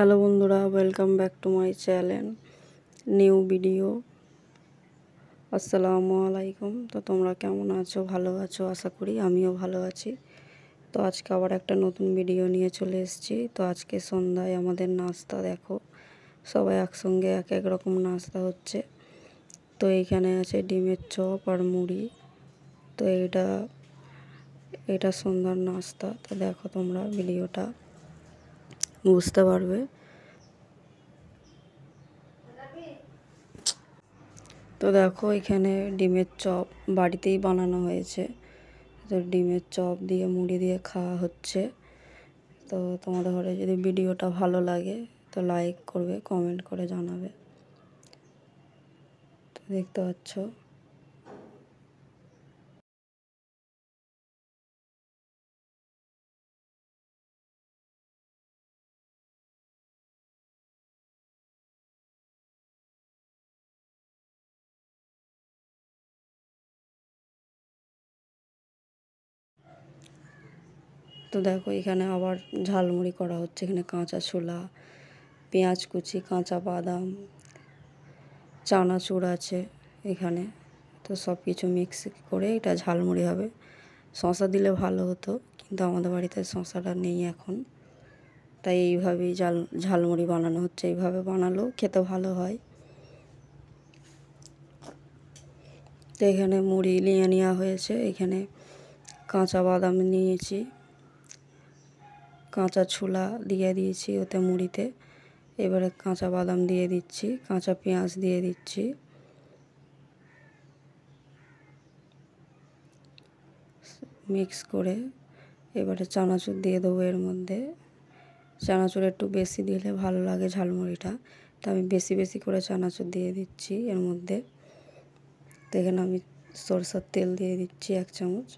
Hello বন্ধুরা welcome back to my channel new video আসসালামু আলাইকুম তো তোমরা কেমন আছো ভালো আছো আশা করি আমিও ভালো আছি তো আজকে আবার একটা নতুন ভিডিও নিয়ে চলে এসেছি তো আজকে সন্ধ্যায় আমাদের নাস্তা দেখো সবাই একসঙ্গে এক এক রকম নাস্তা হচ্ছে তো এইখানে আছে ডিমের চপ আর মুড়ি তো এটা এটা সন্ধ্যার নাস্তা তো দেখো তোমরা ভিডিওটা বুঝতে পারবে তো দেখো এখানে ডিমের চপ বাড়িতেই বানানো হয়েছে তো ডিমের চপ দিয়ে মুড়ি দিয়ে খাওয়া হচ্ছে তো তোমাদের ঘরে যদি ভিডিওটা ভালো লাগে তো লাইক করবে কমেন্ট করে জানাবে তো দেখতে পাচ্ছ তো দেখো এখানে আবার ঝালমুড়ি করা হচ্ছে এখানে কাঁচা ছোলা পেঁয়াজ কুচি কাঁচা বাদাম চানাচুর আছে এখানে তো সব কিছু মিক্স করে এটা ঝালমুড়ি হবে শশা দিলে ভালো হতো কিন্তু আমাদের বাড়িতে শশাটা নেই এখন তাই এইভাবেই ঝাল ঝালমুড়ি বানানো হচ্ছে এইভাবে বানালেও খেতে ভালো হয় তো এখানে মুড়ি নিয়ে নেওয়া হয়েছে এখানে কাঁচা বাদাম নিয়েছি কাঁচা ছোলা দিয়ে দিয়েছি ওতে মুড়িতে এবারে কাঁচা বাদাম দিয়ে দিচ্ছি কাঁচা পেঁয়াজ দিয়ে দিচ্ছি মিক্স করে এবারে চানাচুর দিয়ে দেবো এর মধ্যে চানাচুর একটু বেশি দিলে ভালো লাগে ঝালমুড়িটা তো আমি বেশি বেশি করে চানাচুর দিয়ে দিচ্ছি এর মধ্যে দেখেন আমি সরষার তেল দিয়ে দিচ্ছি এক চামচ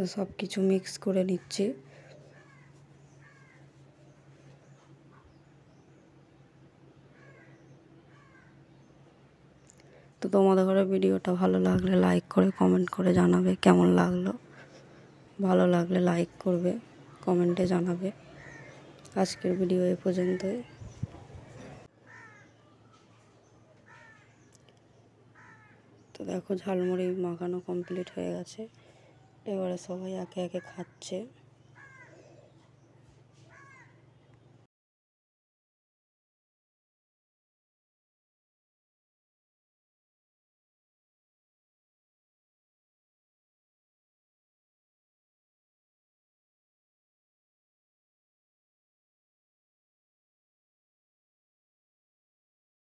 তো সব কিছু মিক্স করে নিচ্ছি তো তোমাদের ঘরে ভিডিওটা ভালো লাগলে লাইক করে কমেন্ট করে জানাবে কেমন লাগলো ভালো লাগলে লাইক করবে কমেন্টে জানাবে আজকের ভিডিও এ পর্যন্তই তো দেখো ঝালমুড়ি মাখানো কমপ্লিট হয়ে গেছে টেবিলের সবাই একে একে খাচ্ছে।